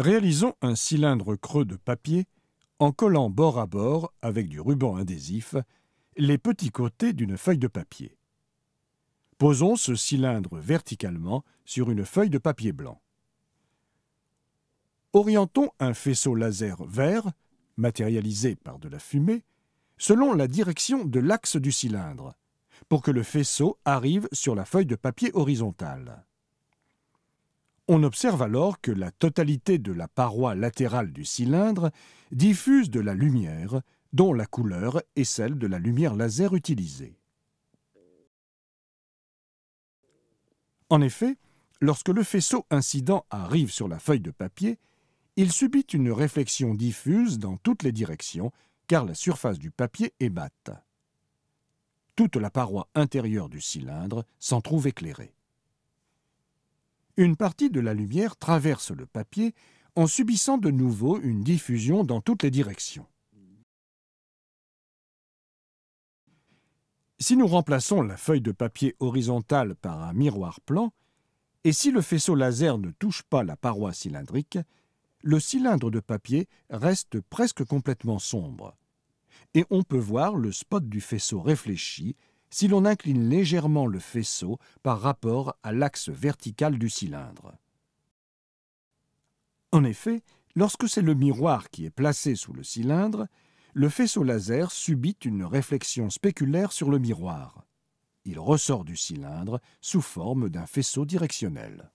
Réalisons un cylindre creux de papier en collant bord à bord, avec du ruban adhésif, les petits côtés d'une feuille de papier. Posons ce cylindre verticalement sur une feuille de papier blanc. Orientons un faisceau laser vert, matérialisé par de la fumée, selon la direction de l'axe du cylindre, pour que le faisceau arrive sur la feuille de papier horizontale. On observe alors que la totalité de la paroi latérale du cylindre diffuse de la lumière dont la couleur est celle de la lumière laser utilisée. En effet, lorsque le faisceau incident arrive sur la feuille de papier, il subit une réflexion diffuse dans toutes les directions car la surface du papier est mate. Toute la paroi intérieure du cylindre s'en trouve éclairée une partie de la lumière traverse le papier en subissant de nouveau une diffusion dans toutes les directions. Si nous remplaçons la feuille de papier horizontale par un miroir plan, et si le faisceau laser ne touche pas la paroi cylindrique, le cylindre de papier reste presque complètement sombre, et on peut voir le spot du faisceau réfléchi si l'on incline légèrement le faisceau par rapport à l'axe vertical du cylindre. En effet, lorsque c'est le miroir qui est placé sous le cylindre, le faisceau laser subit une réflexion spéculaire sur le miroir. Il ressort du cylindre sous forme d'un faisceau directionnel.